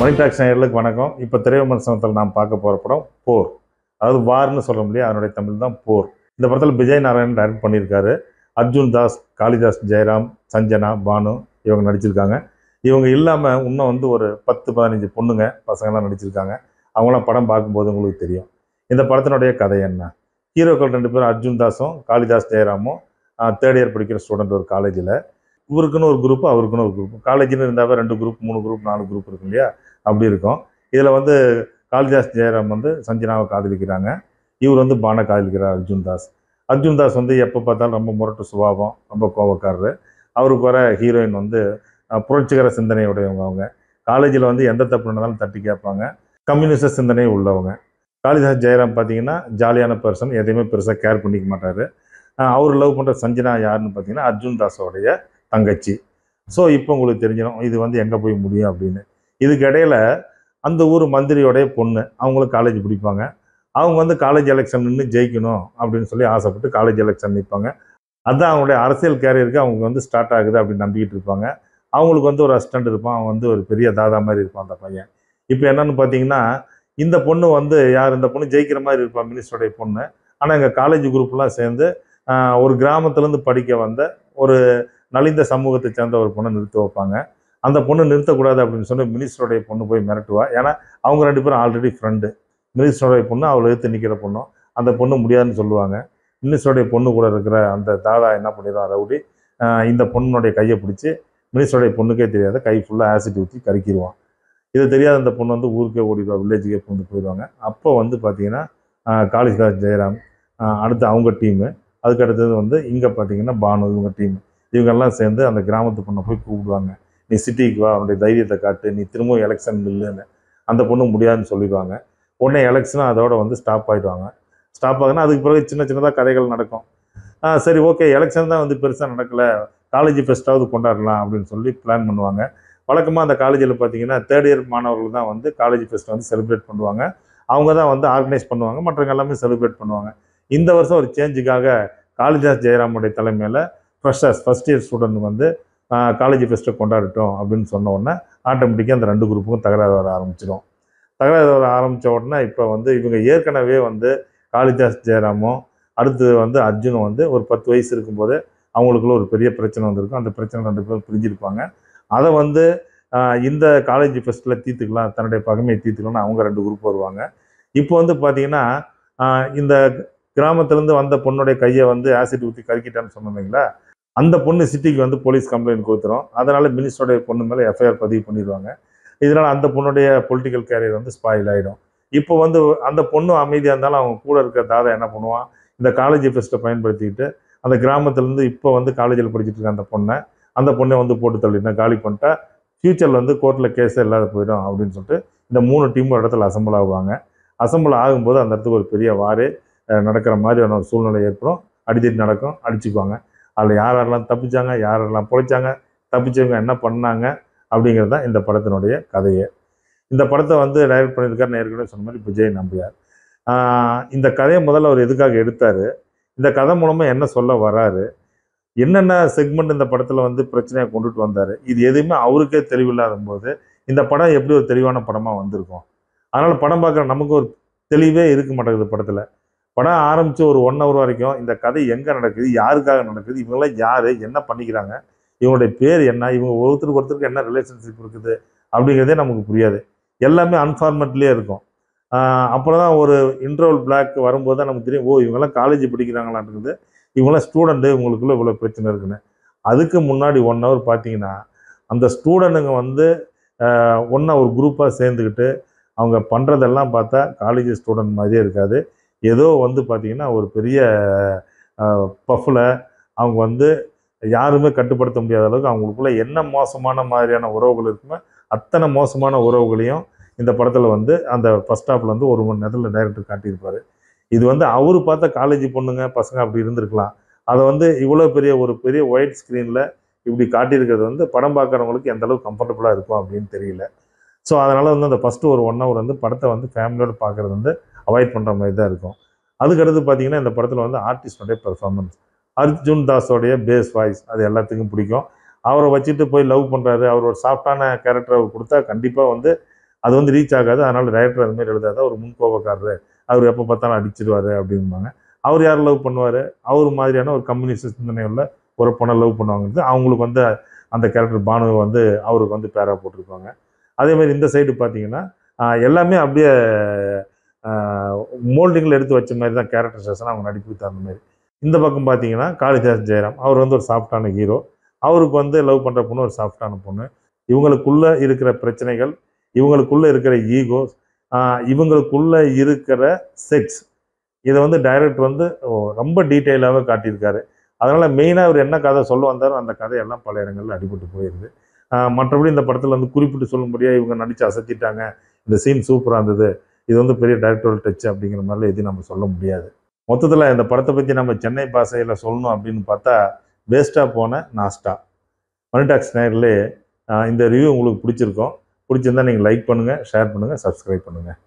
மணிடாக்ஸ் நேயர்களுக்கு வணக்கம் இப்போ விமர்சனத்தில் நாம் பார்க்க போகிற படம் போர் அதாவது வார்னு சொல்ல முடியாது அதனுடைய தமிழ் தான் போர் இந்த படத்தில் விஜய் நாராயணன் டைரக்ட் பண்ணியிருக்காரு அர்ஜுன் தாஸ் காளிதாஸ் ஜெயராம் சஞ்சனா பானு இவங்க நடிச்சிருக்காங்க இவங்க இல்லாமல் இன்னும் வந்து ஒரு பத்து பதினஞ்சு பொண்ணுங்க பசங்கள்லாம் நடிச்சிருக்காங்க அவங்களாம் படம் பார்க்கும்போது உங்களுக்கு தெரியும் இந்த படத்தினுடைய கதை என்ன ஹீரோக்கள் ரெண்டு பேரும் அர்ஜுன் தாஸும் காளிதாஸ் ஜெயராமும் தேர்ட் இயர் படிக்கிற ஸ்டூடெண்ட் ஒரு காலேஜில் இவருக்குன்னு ஒரு குரூப் அவருக்குன்னு ஒரு குரூப் காலேஜ்னு இருந்தாவே ரெண்டு குரூப் மூணு குரூப் நாலு குரூப் இருக்கு இல்லையா அப்படி இருக்கும் இதில் வந்து காளிதாஸ் ஜெயராம் வந்து சஞ்சனாவை காதலிக்கிறாங்க இவர் வந்து பானை காதலிக்கிறார் அர்ஜுன் தாஸ் அர்ஜுன் தாஸ் வந்து எப்போ பார்த்தாலும் ரொம்ப முரட்டு சுபாவம் ரொம்ப கோவக்காரரு அவருக்கு வர ஹீரோயின் வந்து புரட்சிகர சிந்தனையுடையவங்க அவங்க காலேஜில் வந்து எந்த தப்பு நடந்தாலும் தட்டி கேட்பாங்க கம்யூனிஸ்ட சிந்தனையும் உள்ளவங்க காளிதாஸ் ஜெயராம் பார்த்தீங்கன்னா ஜாலியான பர்சன் எதையுமே பெருசாக கேர் பண்ணிக்க மாட்டார் அவர் லவ் பண்ணுற சஞ்சனா யாருன்னு பார்த்தீங்கன்னா அர்ஜுன் தாஸோடைய தங்கச்சி ஸோ இப்போ உங்களுக்கு தெரிஞ்சிடும் இது வந்து எங்கே போய் முடியும் அப்படின்னு இதுக்கிடையில் அந்த ஊர் மந்திரியோடைய பொண்ணு அவங்களும் காலேஜ் பிடிப்பாங்க அவங்க வந்து காலேஜ் எலெக்ஷன் நின்று ஜெயிக்கணும் அப்படின்னு சொல்லி ஆசைப்பட்டு காலேஜ் எலெக்ஷன் நிற்பாங்க அதுதான் அவங்களுடைய அரசியல் கேரியருக்கு அவங்க வந்து ஸ்டார்ட் ஆகுது அப்படின்னு நம்பிக்கிட்டு இருப்பாங்க அவங்களுக்கு வந்து ஒரு அசிஸ்டண்ட் இருப்பான் அவன் வந்து ஒரு பெரிய தாதா மாதிரி இருப்பான் அந்த பையன் இப்போ என்னென்னு பார்த்தீங்கன்னா இந்த பொண்ணு வந்து யார் இந்த பொண்ணு ஜெயிக்கிற மாதிரி இருப்பான் மினிஸ்டருடைய பொண்ணு ஆனால் எங்கள் காலேஜ் குரூப்லாம் சேர்ந்து ஒரு கிராமத்துலேருந்து படிக்க வந்த ஒரு நலிந்த சமூகத்தை சேர்ந்த ஒரு பொண்ணை நிறுத்தி வைப்பாங்க அந்த பொண்ணு நிறுத்தக்கூடாது அப்படின்னு சொன்னால் மினிஸ்டருடைய பொண்ணு போய் மிரட்டுவா ஏன்னா அவங்க ரெண்டு பேரும் ஆல்ரெடி ஃப்ரெண்டு மினிஸ்டருடைய பொண்ணு அவளை எடுத்து நிற்கிற பொண்ணும் அந்த பொண்ணு முடியாதுன்னு சொல்லுவாங்க மினிஸ்டருடைய பொண்ணு கூட இருக்கிற அந்த தாதா என்ன பண்ணிடுவான் ரவுடி இந்த பொண்ணுடைய கையை பிடிச்சி மினிஸ்டருடைய பொண்ணுக்கே தெரியாத கை ஃபுல்லாக ஆசிட் ஊற்றி கறிக்கிடுவான் இது தெரியாத அந்த பொண்ணு வந்து ஊருக்கே ஓடிடுவா வில்லேஜுக்கே பொண்ணு போயிடுவாங்க அப்போ வந்து பார்த்தீங்கன்னா காளிகாஜ் ஜெயராம் அடுத்து அவங்க டீமு அதுக்கு அடுத்தது வந்து இங்கே பார்த்தீங்கன்னா பானு இவங்க டீம் இவங்கெல்லாம் சேர்ந்து அந்த கிராமத்து பொண்ணை போய் கூப்பிடுவாங்க நீ சிட்டிக்கு வா அவனுடைய தைரியத்தை காட்டு நீ திரும்பவும் எலெக்ஷன் இல்லைன்னு அந்த பொண்ணு முடியாதுன்னு சொல்லிடுவாங்க உடனே எலெக்ஷனாக அதோட வந்து ஸ்டாப் ஆகிடுவாங்க ஸ்டாப் ஆகுதுன்னா அதுக்கு பிறகு சின்ன சின்னதாக கதைகள் நடக்கும் சரி ஓகே எலெக்ஷன் தான் வந்து பெருசாக நடக்கலை காலேஜ் ஃபெஸ்ட்டாவது கொண்டாடலாம் அப்படின்னு சொல்லி பிளான் பண்ணுவாங்க வழக்கமாக அந்த காலேஜில் பார்த்தீங்கன்னா தேர்ட் இயர் மாணவர்கள் தான் வந்து காலேஜ் ஃபெஸ்ட் வந்து செலிப்ரேட் பண்ணுவாங்க அவங்க தான் வந்து ஆர்கனைஸ் பண்ணுவாங்க மற்றவங்க எல்லாமே செலிப்ரேட் பண்ணுவாங்க இந்த வருஷம் ஒரு சேஞ்சுக்காக காளிதாஸ் ஜெயராமுடைய தலைமையில் ஃப்ரெஷர்ஸ் ஃபஸ்ட் இயர் ஸ்டூடெண்ட் வந்து காலேஜ் ஃபெஸ்ட்டை கொண்டாடட்டும் அப்படின்னு சொன்ன உடனே ஆட்டோமேட்டிக்காக அந்த ரெண்டு குரூப்புக்கும் தகராறு வர ஆரம்பிச்சிடும் தகராறு வர ஆரம்பித்த உடனே இப்போ வந்து இவங்க ஏற்கனவே வந்து காளிதாஸ் ஜெயராமும் அடுத்து வந்து அர்ஜுனும் வந்து ஒரு பத்து வயசு இருக்கும்போது அவங்களுக்குள்ள ஒரு பெரிய பிரச்சனை வந்திருக்கும் அந்த பிரச்சனை ரெண்டு பேரும் பிரிஞ்சிருப்பாங்க அதை வந்து இந்த காலேஜ் ஃபெஸ்ட்டில் தீர்த்துக்கலாம் தன்னுடைய பகமையை தீர்த்துக்கலாம்னு அவங்க ரெண்டு குரூப் வருவாங்க இப்போ வந்து பார்த்தீங்கன்னா இந்த கிராமத்துலேருந்து வந்த பொண்ணுடைய கையை வந்து ஆசிட் ஊற்றி கருக்கிட்டான்னு சொன்னீங்களா அந்த பொண்ணு சிட்டிக்கு வந்து போலீஸ் கம்ப்ளைண்ட் கொடுத்துரும் அதனால் மினிஸ்டருடைய பொண்ணு மேலே எஃப்ஐஆர் பதிவு பண்ணிடுவாங்க இதனால் அந்த பொண்ணுடைய பொலிட்டிக்கல் கேரியர் வந்து ஸ்பாயில் ஆகிடும் இப்போ வந்து அந்த பொண்ணு அமைதியாக இருந்தாலும் அவங்க கூட இருக்க தாதா என்ன பண்ணுவான் இந்த காலேஜ் ஃபெஸ்ட்டை பயன்படுத்திக்கிட்டு அந்த கிராமத்துலேருந்து இப்போ வந்து காலேஜில் படிச்சுட்டு இருக்க அந்த பொண்ணை அந்த பொண்ணை வந்து போட்டு தள்ளிட்டு காலி பண்ணிட்டா ஃப்யூச்சரில் வந்து கோர்ட்டில் கேஸே இல்லாத போயிடும் அப்படின்னு சொல்லிட்டு இந்த மூணு டீம் ஒரு இடத்துல அசம்பிள் ஆகுவாங்க அசம்பிள் ஆகும்போது அந்த இடத்துக்கு ஒரு பெரிய வாரே நடக்கிற மாதிரியான ஒரு சூழ்நிலை ஏற்படும் அடித்தடி நடக்கும் அடிச்சுக்குவாங்க அதில் யார் யாரெல்லாம் தப்பிச்சாங்க யாரெல்லாம் பிழைச்சாங்க தப்பிச்சவங்க என்ன பண்ணாங்க அப்படிங்கிறது தான் இந்த படத்தினுடைய கதையே இந்த படத்தை வந்து டைரக்ட் பண்ணியிருக்கார் நேர்கனவே சொன்ன மாதிரி விஜய் நம்பியார் இந்த கதையை முதல்ல அவர் எதுக்காக எடுத்தார் இந்த கதை மூலமாக என்ன சொல்ல வராரு என்னென்ன செக்மெண்ட் இந்த படத்தில் வந்து பிரச்சனையை கொண்டுட்டு வந்தார் இது எதுவுமே அவருக்கே தெளிவில்லாத போது இந்த படம் எப்படி ஒரு தெளிவான படமாக வந்திருக்கும் அதனால் படம் பார்க்குற நமக்கு ஒரு தெளிவே இருக்க மாட்டேங்குது படத்தில் படம் ஆரம்பித்து ஒரு ஒன் ஹவர் வரைக்கும் இந்த கதை எங்கே நடக்குது யாருக்காக நடக்குது இவங்களாம் யார் என்ன பண்ணிக்கிறாங்க இவங்களுடைய பேர் என்ன இவங்க ஒருத்தருக்கு ஒருத்தருக்கு என்ன ரிலேஷன்ஷிப் இருக்குது அப்படிங்கிறதே நமக்கு புரியாது எல்லாமே அன்ஃபார்மேட்லேயே இருக்கும் அப்புறம் தான் ஒரு இன்ட்ரவல் பிளாக் வரும்போது தான் நமக்கு தெரியும் ஓ இவங்கெல்லாம் காலேஜ் படிக்கிறாங்களான்றது இவங்களாம் ஸ்டூடெண்ட்டு இவங்களுக்குள்ளே இவ்வளோ பிரச்சனை இருக்குன்னு அதுக்கு முன்னாடி ஒன் ஹவர் பார்த்தீங்கன்னா அந்த ஸ்டூடெண்ட்டுங்க வந்து ஒன்றா ஒரு குரூப்பாக சேர்ந்துக்கிட்டு அவங்க பண்ணுறதெல்லாம் பார்த்தா காலேஜ் ஸ்டூடெண்ட் மாதிரியே இருக்காது ஏதோ வந்து பார்த்திங்கன்னா ஒரு பெரிய பஃபில் அவங்க வந்து யாருமே கட்டுப்படுத்த முடியாத அளவுக்கு அவங்களுக்குள்ள என்ன மோசமான மாதிரியான உறவுகள் இருக்குமோ அத்தனை மோசமான உறவுகளையும் இந்த படத்தில் வந்து அந்த ஃபஸ்ட் ஸ்டாப்பில் வந்து ஒரு மணி நேரத்தில் டைரக்டர் காட்டியிருப்பார் இது வந்து அவர் பார்த்த காலேஜ் பொண்ணுங்க பசங்க அப்படி இருந்திருக்கலாம் அதை வந்து இவ்வளோ பெரிய ஒரு பெரிய ஒயிட் ஸ்க்ரீனில் இப்படி காட்டியிருக்கிறது வந்து படம் பார்க்குறவங்களுக்கு எந்த அளவுக்கு கம்ஃபர்டபுளாக இருக்கும் அப்படின்னு தெரியல ஸோ அதனால் வந்து அந்த ஃபஸ்ட்டு ஒரு ஒன் ஹவர் வந்து படத்தை வந்து ஃபேமிலியோடு பார்க்குறது வந்து அவாய்ட் பண்ணுற மாதிரி தான் இருக்கும் அதுக்கடுத்து பார்த்தீங்கன்னா இந்த படத்தில் வந்து ஆர்டிஸ்டோடைய பெர்ஃபார்மன்ஸ் அர்ஜுன் தாஸோடைய பேஸ் வாய்ஸ் அது எல்லாத்துக்கும் பிடிக்கும் அவரை வச்சுட்டு போய் லவ் பண்ணுறாரு அவர் ஒரு சாஃப்டான கேரக்டர் அவர் கொடுத்தா கண்டிப்பாக வந்து அது வந்து ரீச் ஆகாது அதனால் டைரக்டர் அதுமாரி எழுதாத ஒரு முன்கோபக்காரர் அவர் எப்போ பார்த்தாலும் அடிச்சிடுவார் அப்படிம்பாங்க அவர் யார் லவ் பண்ணுவார் அவர் மாதிரியான ஒரு கம்யூனிஸ்ட் சிந்தனையில் ஒரு பொண்ணை லவ் பண்ணுவாங்கிறது அவங்களுக்கு வந்து அந்த கேரக்டர் பானு வந்து அவருக்கு வந்து பேராக போட்டிருப்பாங்க அதேமாதிரி இந்த சைடு பார்த்தீங்கன்னா எல்லாமே அப்படியே மோல்டிங்கில் எடுத்து வச்ச மாதிரி தான் கேரக்டர் ஸ்டேஷன் அவங்க நடிப்பு தகுந்த மாதிரி இந்த பக்கம் பார்த்தீங்கன்னா காளிதாஸ் ஜெயராம் அவர் வந்து ஒரு சாஃப்டான ஹீரோ அவருக்கு வந்து லவ் பண்ணுற பொண்ணு ஒரு சாஃப்டான பொண்ணு இவங்களுக்குள்ளே இருக்கிற பிரச்சனைகள் இவங்களுக்குள்ளே இருக்கிற ஈகோ இவங்களுக்குள்ள இருக்கிற செக்ஸ் இதை வந்து டைரக்டர் வந்து ரொம்ப டீட்டெயிலாகவே காட்டியிருக்காரு அதனால் மெயினாக அவர் என்ன கதை சொல்ல வந்தாரோ அந்த கதையெல்லாம் பல இடங்களில் அடிபட்டு போயிடுது மற்றபடி இந்த படத்தில் வந்து குறிப்பிட்டு சொல்லும்படியாக இவங்க நடித்து அசத்திட்டாங்க இந்த சீன் சூப்பராக இருந்தது இது வந்து பெரிய டேரக்டோரல் டச் அப்படிங்கிற மாதிரிலாம் எதுவும் நம்ம சொல்ல முடியாது மொத்தத்தில் இந்த படத்தை பற்றி நம்ம சென்னை பாசையில் சொல்லணும் அப்படின்னு பார்த்தா வேஸ்ட்டாக போன நாஸ்டா மனிடாக்ஸ் நேரிலே இந்த ரிவ்யூ உங்களுக்கு பிடிச்சிருக்கோம் பிடிச்சிருந்தா நீங்கள் லைக் பண்ணுங்கள் ஷேர் பண்ணுங்கள் சப்ஸ்கிரைப் பண்ணுங்கள்